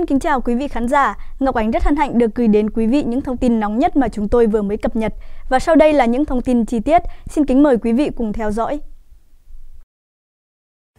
Xin kính chào quý vị khán giả. Ngọc Ánh rất hân hạnh được gửi đến quý vị những thông tin nóng nhất mà chúng tôi vừa mới cập nhật. Và sau đây là những thông tin chi tiết. Xin kính mời quý vị cùng theo dõi.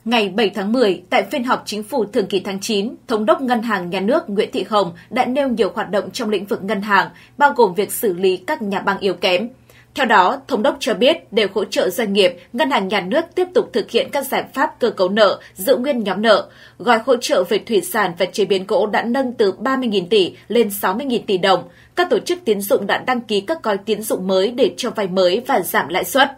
Ngày 7 tháng 10, tại phiên họp chính phủ thường kỳ tháng 9, Thống đốc Ngân hàng Nhà nước Nguyễn Thị Hồng đã nêu nhiều hoạt động trong lĩnh vực ngân hàng, bao gồm việc xử lý các nhà băng yếu kém, theo đó, Thống đốc cho biết để hỗ trợ doanh nghiệp, Ngân hàng Nhà nước tiếp tục thực hiện các giải pháp cơ cấu nợ, giữ nguyên nhóm nợ. Gói hỗ trợ về thủy sản và chế biến gỗ đã nâng từ 30.000 tỷ lên 60.000 tỷ đồng. Các tổ chức tiến dụng đã đăng ký các gói tiến dụng mới để cho vay mới và giảm lãi suất.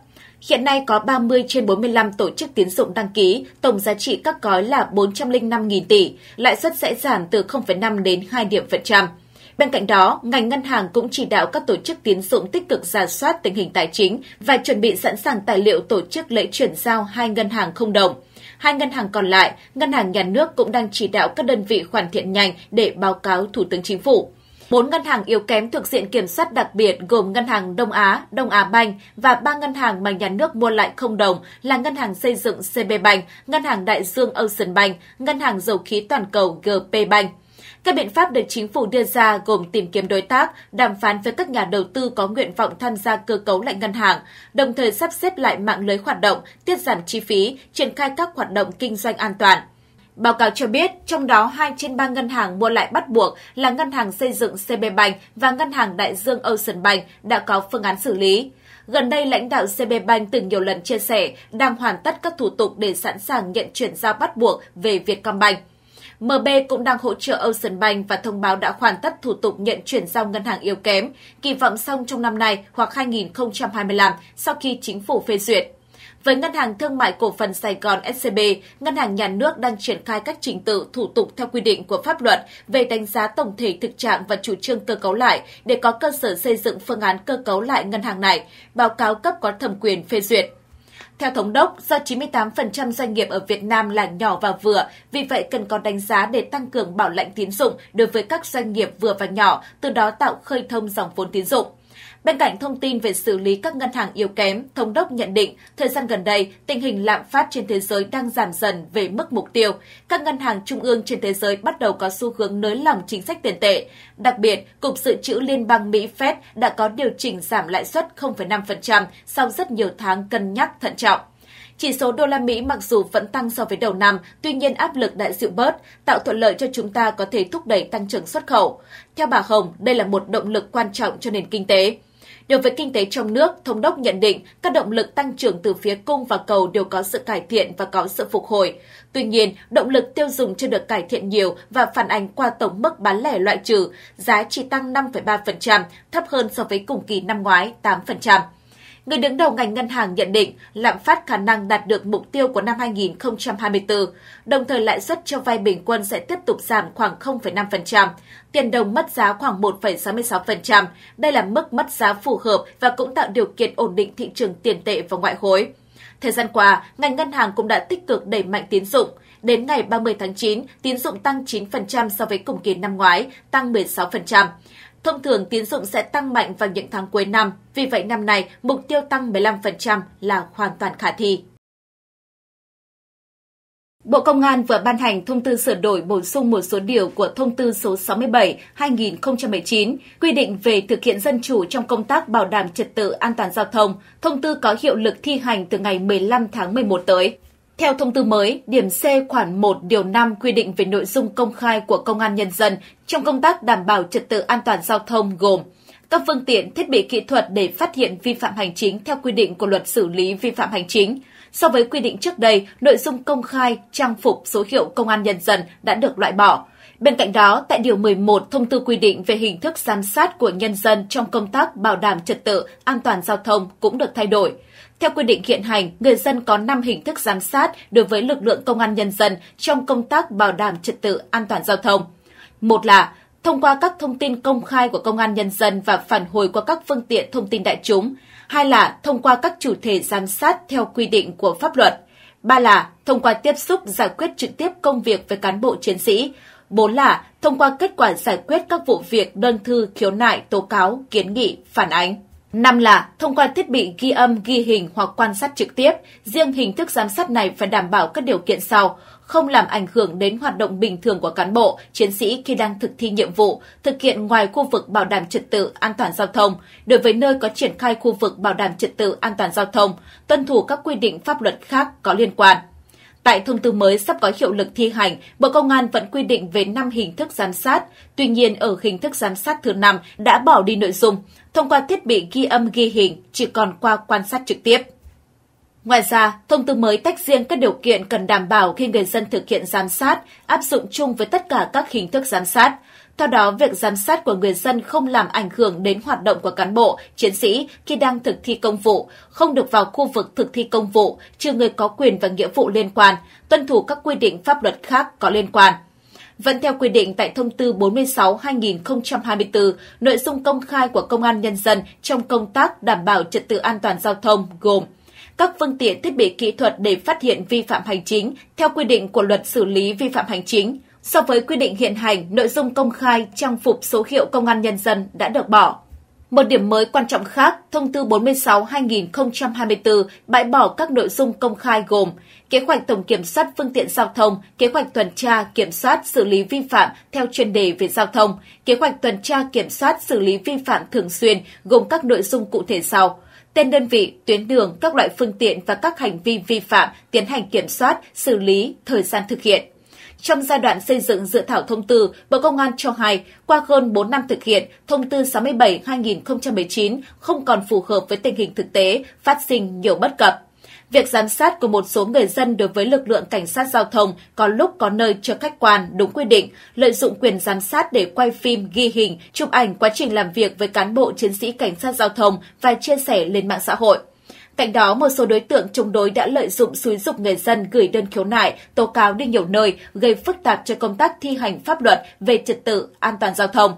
Hiện nay có 30 trên 45 tổ chức tiến dụng đăng ký, tổng giá trị các gói là 405.000 tỷ, lãi suất sẽ giảm từ 0,5 đến 2 điểm phần trăm. Bên cạnh đó, ngành ngân hàng cũng chỉ đạo các tổ chức tiến dụng tích cực giả soát tình hình tài chính và chuẩn bị sẵn sàng tài liệu tổ chức lễ chuyển giao hai ngân hàng không đồng. Hai ngân hàng còn lại, ngân hàng nhà nước cũng đang chỉ đạo các đơn vị hoàn thiện nhanh để báo cáo Thủ tướng Chính phủ. Bốn ngân hàng yếu kém thuộc diện kiểm soát đặc biệt gồm Ngân hàng Đông Á, Đông Á Banh và ba ngân hàng mà nhà nước mua lại không đồng là Ngân hàng Xây dựng CB Bank, Ngân hàng Đại dương Ocean Bank, Ngân hàng Dầu khí Toàn cầu GP Bank. Các biện pháp được chính phủ đưa ra gồm tìm kiếm đối tác, đàm phán với các nhà đầu tư có nguyện vọng tham gia cơ cấu lại ngân hàng, đồng thời sắp xếp lại mạng lưới hoạt động, tiết giảm chi phí, triển khai các hoạt động kinh doanh an toàn. Báo cáo cho biết, trong đó 2 trên 3 ngân hàng mua lại bắt buộc là ngân hàng xây dựng CB Bank và ngân hàng đại dương Ocean Bank đã có phương án xử lý. Gần đây, lãnh đạo CB Bank từng nhiều lần chia sẻ đang hoàn tất các thủ tục để sẵn sàng nhận chuyển giao bắt buộc về Vietcombank. MB cũng đang hỗ trợ Ocean Bank và thông báo đã hoàn tất thủ tục nhận chuyển giao ngân hàng yếu kém, kỳ vọng xong trong năm nay hoặc 2025 sau khi chính phủ phê duyệt. Với Ngân hàng Thương mại Cổ phần Sài Gòn SCB, Ngân hàng Nhà nước đang triển khai các trình tự thủ tục theo quy định của pháp luật về đánh giá tổng thể thực trạng và chủ trương cơ cấu lại để có cơ sở xây dựng phương án cơ cấu lại ngân hàng này, báo cáo cấp có thẩm quyền phê duyệt. Theo thống đốc, do 98% doanh nghiệp ở Việt Nam là nhỏ và vừa, vì vậy cần có đánh giá để tăng cường bảo lãnh tín dụng đối với các doanh nghiệp vừa và nhỏ, từ đó tạo khơi thông dòng vốn tín dụng. Bên cạnh thông tin về xử lý các ngân hàng yếu kém, thống đốc nhận định thời gian gần đây tình hình lạm phát trên thế giới đang giảm dần về mức mục tiêu. Các ngân hàng trung ương trên thế giới bắt đầu có xu hướng nới lỏng chính sách tiền tệ. Đặc biệt, Cục Dự trữ Liên bang Mỹ Fed đã có điều chỉnh giảm lãi suất 0,5% sau rất nhiều tháng cân nhắc thận trọng. Chỉ số đô la Mỹ mặc dù vẫn tăng so với đầu năm, tuy nhiên áp lực đã dịu bớt, tạo thuận lợi cho chúng ta có thể thúc đẩy tăng trưởng xuất khẩu. Theo bà Hồng, đây là một động lực quan trọng cho nền kinh tế. Đối với kinh tế trong nước, thống đốc nhận định các động lực tăng trưởng từ phía cung và cầu đều có sự cải thiện và có sự phục hồi. Tuy nhiên, động lực tiêu dùng chưa được cải thiện nhiều và phản ánh qua tổng mức bán lẻ loại trừ, giá chỉ tăng 5,3%, thấp hơn so với cùng kỳ năm ngoái 8%. Người đứng đầu ngành ngân hàng nhận định lạm phát khả năng đạt được mục tiêu của năm 2024, đồng thời lãi suất cho vay bình quân sẽ tiếp tục giảm khoảng 0,5%, tiền đồng mất giá khoảng 1,66%. Đây là mức mất giá phù hợp và cũng tạo điều kiện ổn định thị trường tiền tệ và ngoại hối. Thời gian qua, ngành ngân hàng cũng đã tích cực đẩy mạnh tín dụng. Đến ngày 30 tháng 9, tín dụng tăng 9% so với cùng kỳ năm ngoái, tăng 16%. Thông thường tín dụng sẽ tăng mạnh vào những tháng cuối năm, vì vậy năm nay mục tiêu tăng 15% là hoàn toàn khả thi. Bộ Công an vừa ban hành thông tư sửa đổi bổ sung một số điều của thông tư số 67/2019 quy định về thực hiện dân chủ trong công tác bảo đảm trật tự an toàn giao thông. Thông tư có hiệu lực thi hành từ ngày 15 tháng 11 tới. Theo thông tư mới, điểm C khoản 1 điều 5 quy định về nội dung công khai của công an nhân dân trong công tác đảm bảo trật tự an toàn giao thông gồm các phương tiện, thiết bị kỹ thuật để phát hiện vi phạm hành chính theo quy định của luật xử lý vi phạm hành chính. So với quy định trước đây, nội dung công khai, trang phục, số hiệu công an nhân dân đã được loại bỏ. Bên cạnh đó, tại Điều 11 Thông tư quy định về hình thức giám sát của nhân dân trong công tác bảo đảm trật tự, an toàn giao thông cũng được thay đổi. Theo quy định hiện hành, người dân có 5 hình thức giám sát đối với lực lượng công an nhân dân trong công tác bảo đảm trật tự an toàn giao thông. Một là thông qua các thông tin công khai của công an nhân dân và phản hồi qua các phương tiện thông tin đại chúng. Hai là thông qua các chủ thể giám sát theo quy định của pháp luật. Ba là thông qua tiếp xúc giải quyết trực tiếp công việc với cán bộ chiến sĩ. Bốn là thông qua kết quả giải quyết các vụ việc đơn thư khiếu nại, tố cáo, kiến nghị, phản ánh. Năm là thông qua thiết bị ghi âm, ghi hình hoặc quan sát trực tiếp, riêng hình thức giám sát này phải đảm bảo các điều kiện sau, không làm ảnh hưởng đến hoạt động bình thường của cán bộ, chiến sĩ khi đang thực thi nhiệm vụ, thực hiện ngoài khu vực bảo đảm trật tự an toàn giao thông, đối với nơi có triển khai khu vực bảo đảm trật tự an toàn giao thông, tuân thủ các quy định pháp luật khác có liên quan. Tại thông tư mới sắp có hiệu lực thi hành, Bộ Công an vẫn quy định về 5 hình thức giám sát. Tuy nhiên, ở hình thức giám sát thứ 5 đã bỏ đi nội dung, thông qua thiết bị ghi âm ghi hình, chỉ còn qua quan sát trực tiếp. Ngoài ra, thông tư mới tách riêng các điều kiện cần đảm bảo khi người dân thực hiện giám sát, áp dụng chung với tất cả các hình thức giám sát. Theo đó, việc giám sát của người dân không làm ảnh hưởng đến hoạt động của cán bộ, chiến sĩ khi đang thực thi công vụ, không được vào khu vực thực thi công vụ, trừ người có quyền và nghĩa vụ liên quan, tuân thủ các quy định pháp luật khác có liên quan. Vẫn theo quy định tại Thông tư 46-2024, nội dung công khai của Công an Nhân dân trong công tác đảm bảo trật tự an toàn giao thông gồm các phương tiện thiết bị kỹ thuật để phát hiện vi phạm hành chính theo quy định của luật xử lý vi phạm hành chính – So với quy định hiện hành, nội dung công khai trang phục số hiệu công an nhân dân đã được bỏ. Một điểm mới quan trọng khác, thông tư 46-2024 bãi bỏ các nội dung công khai gồm kế hoạch tổng kiểm soát phương tiện giao thông, kế hoạch tuần tra, kiểm soát, xử lý vi phạm theo chuyên đề về giao thông, kế hoạch tuần tra, kiểm soát, xử lý vi phạm thường xuyên gồm các nội dung cụ thể sau tên đơn vị, tuyến đường, các loại phương tiện và các hành vi vi phạm tiến hành kiểm soát, xử lý, thời gian thực hiện. Trong giai đoạn xây dựng dự thảo thông tư, Bộ Công an cho hay, qua hơn 4 năm thực hiện, thông tư 67-2019 không còn phù hợp với tình hình thực tế, phát sinh nhiều bất cập. Việc giám sát của một số người dân đối với lực lượng cảnh sát giao thông có lúc có nơi chưa khách quan, đúng quy định, lợi dụng quyền giám sát để quay phim, ghi hình, chụp ảnh quá trình làm việc với cán bộ chiến sĩ cảnh sát giao thông và chia sẻ lên mạng xã hội. Cạnh đó, một số đối tượng chống đối đã lợi dụng xúi dục người dân gửi đơn khiếu nại, tố cáo đi nhiều nơi, gây phức tạp cho công tác thi hành pháp luật về trật tự, an toàn giao thông.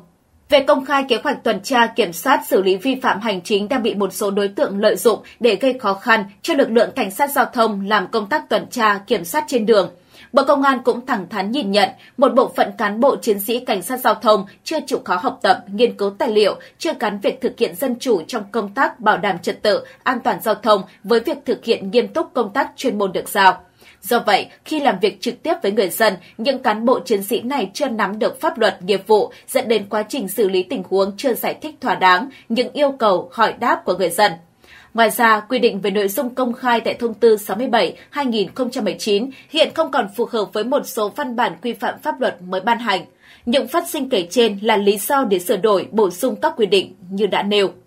Về công khai kế hoạch tuần tra kiểm soát xử lý vi phạm hành chính đang bị một số đối tượng lợi dụng để gây khó khăn cho lực lượng cảnh sát giao thông làm công tác tuần tra kiểm soát trên đường. Bộ Công an cũng thẳng thắn nhìn nhận một bộ phận cán bộ chiến sĩ cảnh sát giao thông chưa chịu khó học tập, nghiên cứu tài liệu, chưa gắn việc thực hiện dân chủ trong công tác bảo đảm trật tự, an toàn giao thông với việc thực hiện nghiêm túc công tác chuyên môn được giao. Do vậy, khi làm việc trực tiếp với người dân, những cán bộ chiến sĩ này chưa nắm được pháp luật nghiệp vụ, dẫn đến quá trình xử lý tình huống chưa giải thích thỏa đáng những yêu cầu hỏi đáp của người dân. Ngoài ra, quy định về nội dung công khai tại Thông tư 67-2019 hiện không còn phù hợp với một số văn bản quy phạm pháp luật mới ban hành. Những phát sinh kể trên là lý do để sửa đổi, bổ sung các quy định như đã nêu.